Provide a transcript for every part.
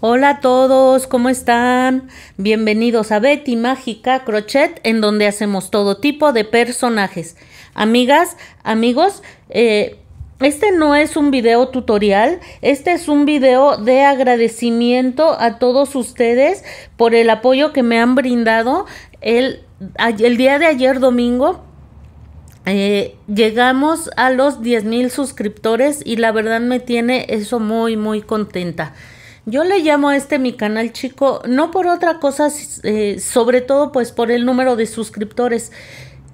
Hola a todos, ¿cómo están? Bienvenidos a Betty Mágica Crochet, en donde hacemos todo tipo de personajes. Amigas, amigos, eh, este no es un video tutorial, este es un video de agradecimiento a todos ustedes por el apoyo que me han brindado el, día de ayer domingo eh, llegamos a los 10 mil suscriptores y la verdad me tiene eso muy muy contenta. Yo le llamo a este mi canal chico, no por otra cosa, eh, sobre todo pues por el número de suscriptores.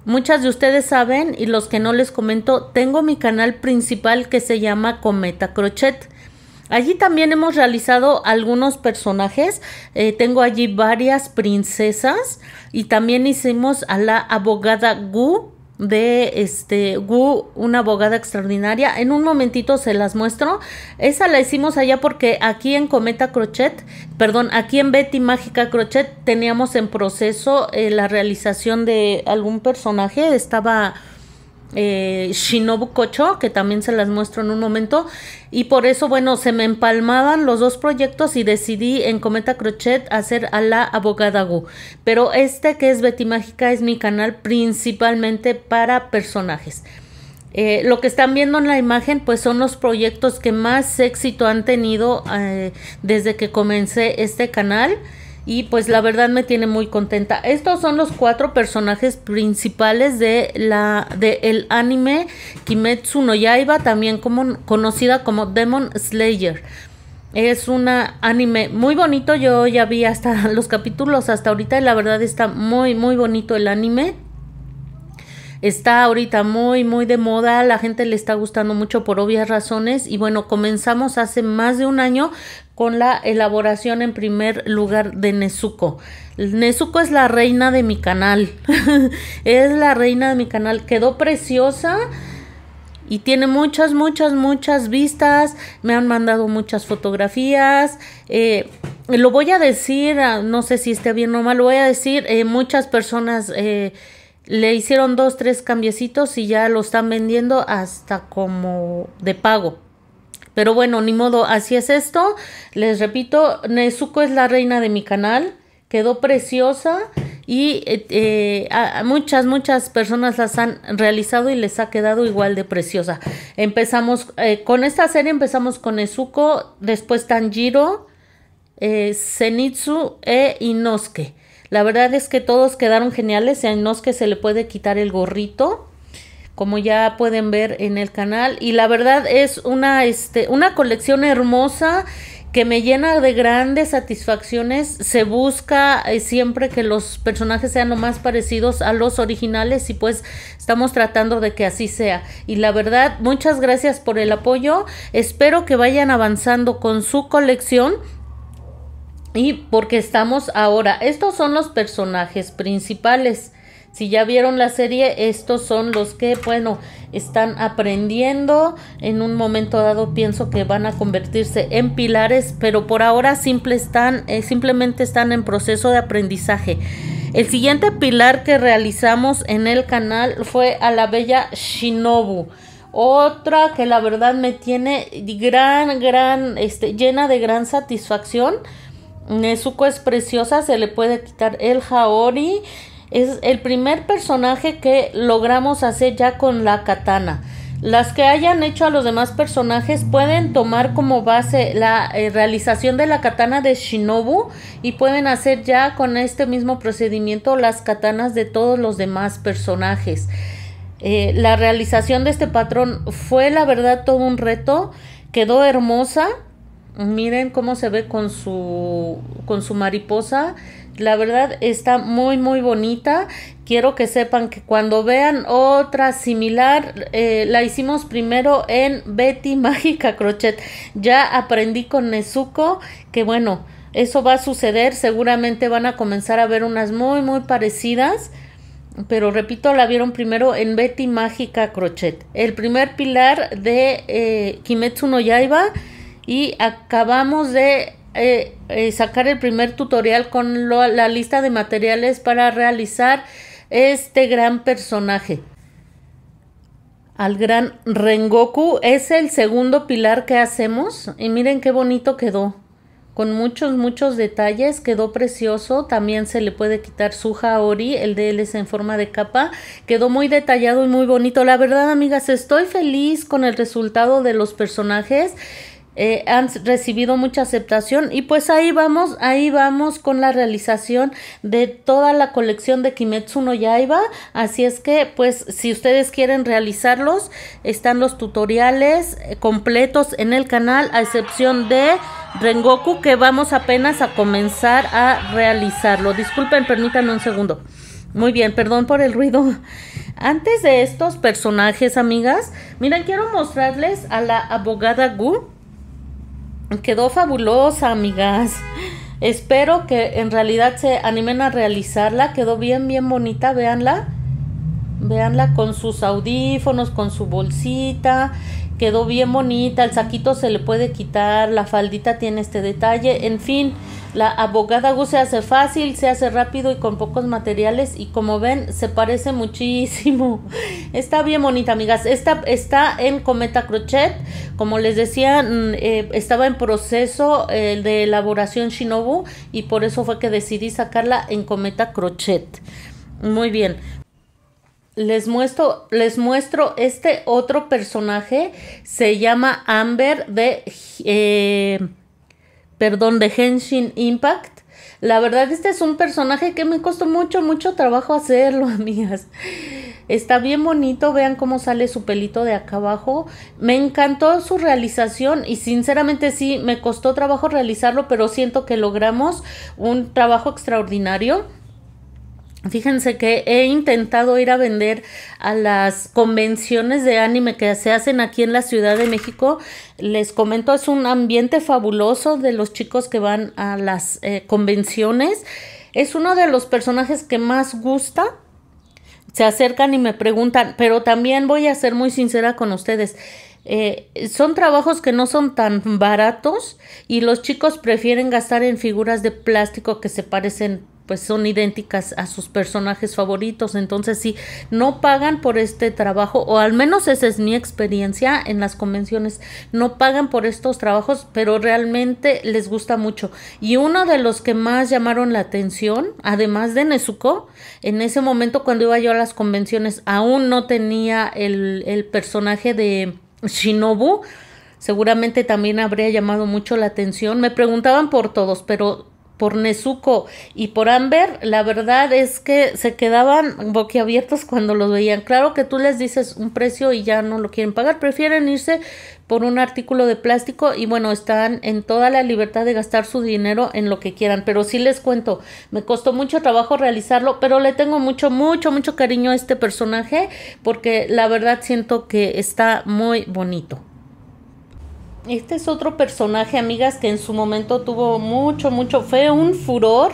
Muchas de ustedes saben y los que no les comento, tengo mi canal principal que se llama Cometa Crochet. Allí también hemos realizado algunos personajes. Eh, tengo allí varias princesas y también hicimos a la abogada Gu de este Wu, una abogada extraordinaria. En un momentito se las muestro. Esa la hicimos allá porque aquí en Cometa Crochet, perdón, aquí en Betty Mágica Crochet teníamos en proceso eh, la realización de algún personaje. Estaba eh, Shinobu Kocho, que también se las muestro en un momento. Y por eso, bueno, se me empalmaban los dos proyectos y decidí en Cometa Crochet hacer a la abogada Gu. Pero este que es Betty Mágica es mi canal principalmente para personajes. Eh, lo que están viendo en la imagen pues son los proyectos que más éxito han tenido eh, desde que comencé este canal y pues la verdad me tiene muy contenta. Estos son los cuatro personajes principales de la el anime Kimetsu no Yaiba, también como, conocida como Demon Slayer. Es un anime muy bonito, yo ya vi hasta los capítulos hasta ahorita y la verdad está muy muy bonito el anime. Está ahorita muy muy de moda, la gente le está gustando mucho por obvias razones y bueno, comenzamos hace más de un año con la elaboración en primer lugar de Nezuko. Nezuko es la reina de mi canal. es la reina de mi canal. Quedó preciosa y tiene muchas, muchas, muchas vistas. Me han mandado muchas fotografías. Eh, lo voy a decir, ah, no sé si esté bien o mal, lo voy a decir. Eh, muchas personas eh, le hicieron dos, tres cambiecitos y ya lo están vendiendo hasta como de pago. Pero bueno, ni modo, así es esto. Les repito, Nezuko es la reina de mi canal. Quedó preciosa y eh, eh, muchas, muchas personas las han realizado y les ha quedado igual de preciosa. Empezamos eh, con esta serie, empezamos con Nezuko, después Tanjiro, Zenitsu e Inosuke. La verdad es que todos quedaron geniales. A Inosuke se le puede quitar el gorrito como ya pueden ver en el canal. Y la verdad es una, este, una colección hermosa que me llena de grandes satisfacciones. Se busca eh, siempre que los personajes sean lo más parecidos a los originales y pues estamos tratando de que así sea. Y la verdad, muchas gracias por el apoyo. Espero que vayan avanzando con su colección. Y porque estamos ahora, estos son los personajes principales. Si ya vieron la serie, estos son los que, bueno, están aprendiendo. En un momento dado pienso que van a convertirse en pilares, pero por ahora simple están, eh, simplemente están en proceso de aprendizaje. El siguiente pilar que realizamos en el canal fue a la bella Shinobu. Otra que la verdad me tiene gran, gran, este, llena de gran satisfacción. Nezuko es preciosa, se le puede quitar el Haori es el primer personaje que logramos hacer ya con la katana. Las que hayan hecho a los demás personajes pueden tomar como base la eh, realización de la katana de Shinobu y pueden hacer ya con este mismo procedimiento las katanas de todos los demás personajes. Eh, la realización de este patrón fue la verdad todo un reto, quedó hermosa Miren cómo se ve con su con su mariposa. La verdad está muy muy bonita. Quiero que sepan que cuando vean otra similar, eh, la hicimos primero en Betty Mágica Crochet. Ya aprendí con Nezuko que bueno, eso va a suceder. Seguramente van a comenzar a ver unas muy muy parecidas pero repito, la vieron primero en Betty Mágica Crochet. El primer pilar de eh, Kimetsu no Yaiba y acabamos de eh, eh, sacar el primer tutorial con la lista de materiales para realizar este gran personaje. Al gran Rengoku es el segundo pilar que hacemos y miren qué bonito quedó. Con muchos, muchos detalles, quedó precioso. También se le puede quitar su jaori, el de él es en forma de capa. Quedó muy detallado y muy bonito. La verdad, amigas, estoy feliz con el resultado de los personajes. Eh, han recibido mucha aceptación y pues ahí vamos, ahí vamos con la realización de toda la colección de Kimetsu no Yaiba, así es que pues si ustedes quieren realizarlos, están los tutoriales eh, completos en el canal a excepción de Rengoku que vamos apenas a comenzar a realizarlo. Disculpen, permítanme un segundo. Muy bien, perdón por el ruido. Antes de estos personajes, amigas, miren, quiero mostrarles a la abogada Gu Quedó fabulosa, amigas. Espero que en realidad se animen a realizarla. Quedó bien, bien bonita, véanla. Veanla con sus audífonos, con su bolsita quedó bien bonita, el saquito se le puede quitar, la faldita tiene este detalle, en fin, la abogada se hace fácil, se hace rápido y con pocos materiales y como ven se parece muchísimo. Está bien bonita amigas, esta está en Cometa Crochet, como les decía mm, eh, estaba en proceso eh, de elaboración Shinobu y por eso fue que decidí sacarla en Cometa Crochet. Muy bien, les muestro, les muestro este otro personaje. Se llama Amber de. Eh, perdón, de Henshin Impact. La verdad, este es un personaje que me costó mucho, mucho trabajo hacerlo, amigas. Está bien bonito, vean cómo sale su pelito de acá abajo. Me encantó su realización y sinceramente sí, me costó trabajo realizarlo, pero siento que logramos un trabajo extraordinario. Fíjense que he intentado ir a vender a las convenciones de anime que se hacen aquí en la Ciudad de México. Les comento, es un ambiente fabuloso de los chicos que van a las eh, convenciones. Es uno de los personajes que más gusta. Se acercan y me preguntan, pero también voy a ser muy sincera con ustedes. Eh, son trabajos que no son tan baratos y los chicos prefieren gastar en figuras de plástico que se parecen pues son idénticas a sus personajes favoritos. Entonces sí, no pagan por este trabajo, o al menos esa es mi experiencia en las convenciones, no pagan por estos trabajos, pero realmente les gusta mucho. Y uno de los que más llamaron la atención, además de Nezuko, en ese momento cuando iba yo a las convenciones, aún no tenía el, el personaje de Shinobu. Seguramente también habría llamado mucho la atención. Me preguntaban por todos, pero por Nezuko y por Amber, la verdad es que se quedaban boquiabiertos cuando los veían. Claro que tú les dices un precio y ya no lo quieren pagar, prefieren irse por un artículo de plástico y bueno, están en toda la libertad de gastar su dinero en lo que quieran, pero sí les cuento, me costó mucho trabajo realizarlo, pero le tengo mucho, mucho, mucho cariño a este personaje porque la verdad siento que está muy bonito este es otro personaje, amigas, que en su momento tuvo mucho, mucho, fue un furor,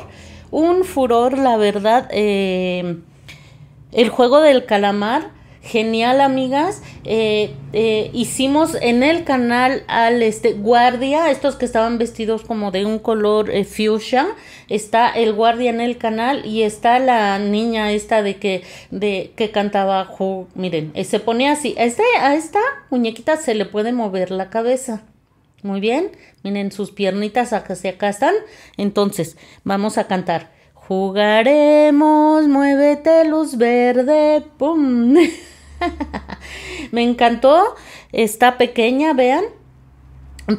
un furor, la verdad, eh, el juego del calamar genial amigas eh, eh, hicimos en el canal al este guardia estos que estaban vestidos como de un color eh, fuchsia está el guardia en el canal y está la niña esta de que de que cantaba miren se ponía así este, a esta muñequita se le puede mover la cabeza muy bien miren sus piernitas acá, acá están entonces vamos a cantar Jugaremos, muévete luz verde, pum. me encantó, está pequeña, vean.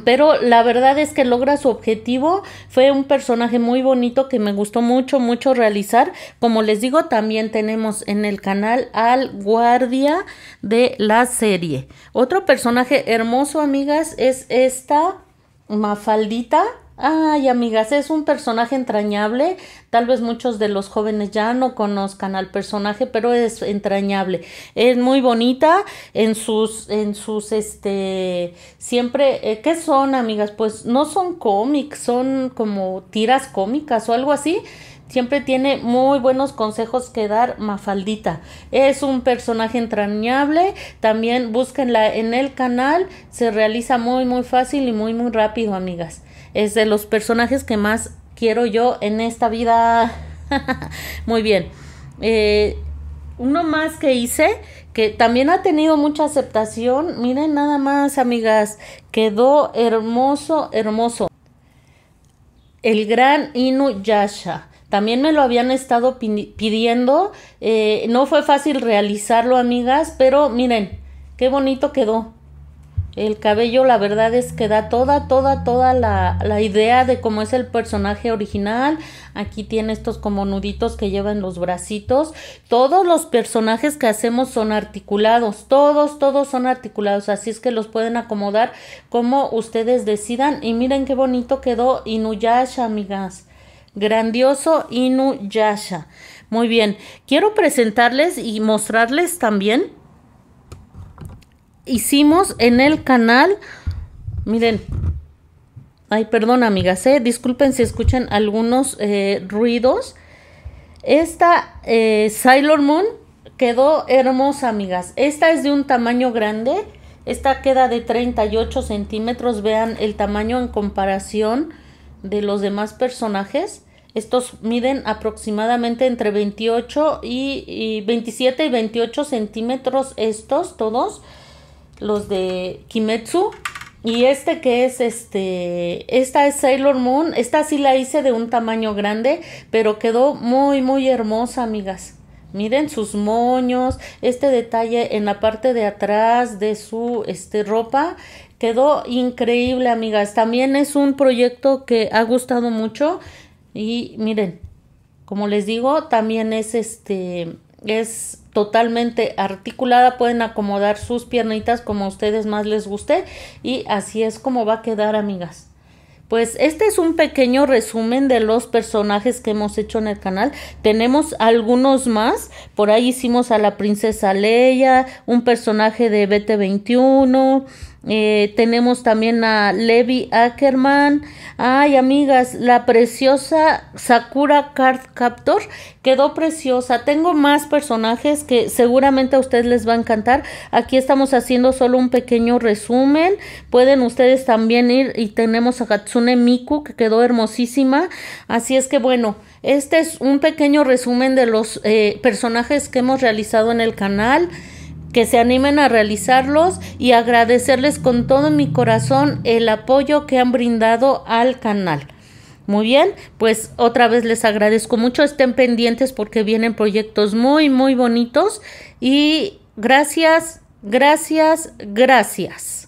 Pero la verdad es que logra su objetivo. Fue un personaje muy bonito que me gustó mucho, mucho realizar. Como les digo, también tenemos en el canal al guardia de la serie. Otro personaje hermoso, amigas, es esta Mafaldita Ay, amigas, es un personaje entrañable. Tal vez muchos de los jóvenes ya no conozcan al personaje, pero es entrañable. Es muy bonita en sus, en sus, este, siempre, eh, ¿qué son, amigas? Pues no son cómics, son como tiras cómicas o algo así. Siempre tiene muy buenos consejos que dar Mafaldita. Es un personaje entrañable. También búsquenla en el canal. Se realiza muy, muy fácil y muy, muy rápido, amigas es de los personajes que más quiero yo en esta vida. Muy bien. Eh, uno más que hice, que también ha tenido mucha aceptación. Miren nada más, amigas, quedó hermoso, hermoso. El gran Inu Yasha. También me lo habían estado pidiendo. Eh, no fue fácil realizarlo, amigas, pero miren, qué bonito quedó. El cabello, la verdad es que da toda, toda, toda la, idea de cómo es el personaje original. Aquí tiene estos como nuditos que llevan los bracitos. Todos los personajes que hacemos son articulados. Todos, todos son articulados. Así es que los pueden acomodar como ustedes decidan. Y miren qué bonito quedó Inuyasha, amigas. Grandioso Inuyasha. Muy bien. Quiero presentarles y mostrarles también hicimos en el canal. Miren. Ay, perdón, amigas, eh, disculpen si escuchan algunos eh, ruidos. Esta eh, Sailor Moon quedó hermosa, amigas. Esta es de un tamaño grande. Esta queda de 38 centímetros. Vean el tamaño en comparación de los demás personajes. Estos miden aproximadamente entre 28 y 27 y 28 centímetros estos todos los de Kimetsu. Y este que es este, esta es Sailor Moon, esta sí la hice de un tamaño grande, pero quedó muy muy hermosa, amigas. Miren sus moños, este detalle en la parte de atrás de su este ropa quedó increíble, amigas. También es un proyecto que ha gustado mucho y miren, como les digo, también es este es totalmente articulada, pueden acomodar sus piernitas como a ustedes más les guste y así es como va a quedar amigas. Pues este es un pequeño resumen de los personajes que hemos hecho en el canal. Tenemos algunos más. Por ahí hicimos a la princesa Leia, un personaje de BT21. Eh, tenemos también a Levi Ackerman. Ay, amigas, la preciosa Sakura Card Captor quedó preciosa. Tengo más personajes que seguramente a ustedes les va a encantar. Aquí estamos haciendo solo un pequeño resumen. Pueden ustedes también ir y tenemos a Hatsune Miku, que quedó hermosísima. Así es que bueno, este es un pequeño resumen de los eh, personajes que hemos realizado en el canal que se animen a realizarlos y agradecerles con todo mi corazón el apoyo que han brindado al canal. Muy bien, pues otra vez les agradezco mucho, estén pendientes porque vienen proyectos muy, muy bonitos y gracias, gracias, gracias.